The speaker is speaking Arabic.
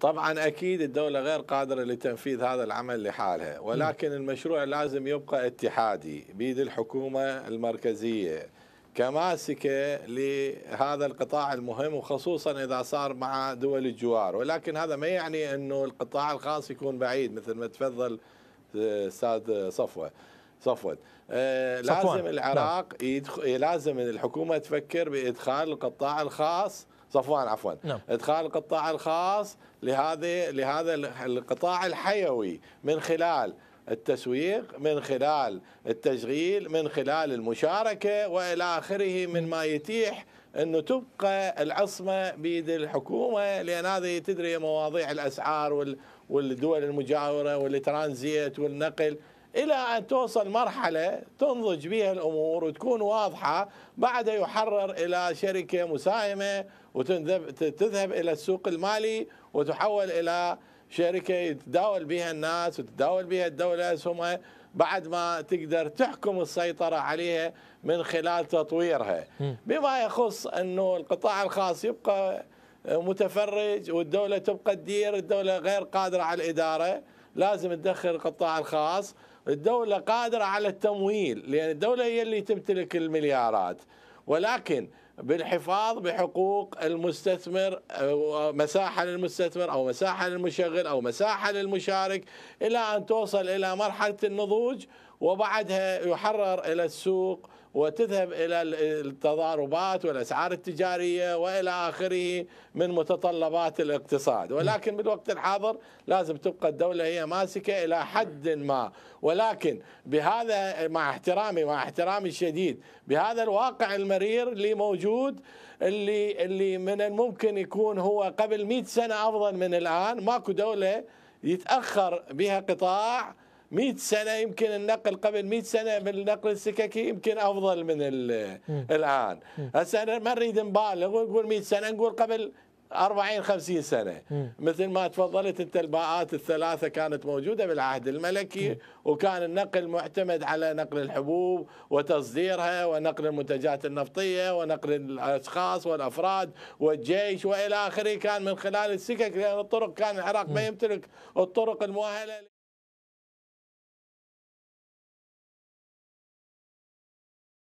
طبعا اكيد الدوله غير قادره لتنفيذ هذا العمل لحالها ولكن المشروع لازم يبقى اتحادي بيد الحكومه المركزيه كماسكه لهذا القطاع المهم وخصوصا اذا صار مع دول الجوار ولكن هذا ما يعني انه القطاع الخاص يكون بعيد مثل ما تفضل آه، استاذ صفوه صفوت آه لازم العراق نعم. يدخ... لازم الحكومه تفكر بادخال القطاع الخاص صفوان عفوا نعم. ادخال القطاع الخاص لهذا لهذا القطاع الحيوي من خلال التسويق من خلال التشغيل من خلال المشاركه والى اخره من ما يتيح انه تبقى العصمه بيد الحكومه لان هذه تدري مواضيع الاسعار والدول المجاوره والترانزيت والنقل إلى أن توصل مرحلة تنضج بها الأمور وتكون واضحة بعدها يحرر إلى شركة مساهمة وتذهب إلى السوق المالي وتحول إلى شركة يتداول بها الناس وتتداول بها الدولة أسهمها بعد ما تقدر تحكم السيطرة عليها من خلال تطويرها بما يخص أنه القطاع الخاص يبقى متفرج والدولة تبقى تدير الدولة غير قادرة على الإدارة لازم تدخل القطاع الخاص الدولة قادرة على التمويل لأن الدولة هي اللي تمتلك المليارات ولكن بالحفاظ بحقوق المستثمر آه، مساحة للمستثمر أو مساحة للمشغل أو مساحة للمشارك إلى أن توصل إلى مرحلة النضوج وبعدها يحرر إلى السوق وتذهب إلى التضاربات والأسعار التجارية وإلى آخره من متطلبات الاقتصاد ولكن بالوقت الحاضر لازم تبقى الدولة هي ماسكة إلى حد ما ولكن بهذا مع احترامي مع احترامي الشديد بهذا الواقع المرير اللي موجود اللي اللي من الممكن يكون هو قبل 100 سنة أفضل من الآن ماكو دولة يتأخر بها قطاع 100 سنه يمكن النقل قبل 100 سنه بالنقل السككي يمكن افضل من الان هسه انا ما نريد نبالغ ونقول 100 سنه نقول قبل 40 50 سنه مثل ما تفضلت انت الباءات الثلاثه كانت موجوده بالعهد الملكي وكان النقل معتمد على نقل الحبوب وتصديرها ونقل المنتجات النفطيه ونقل الاشخاص والافراد والجيش والى اخره كان من خلال السكك لان الطرق كان العراق ما يمتلك الطرق المؤهله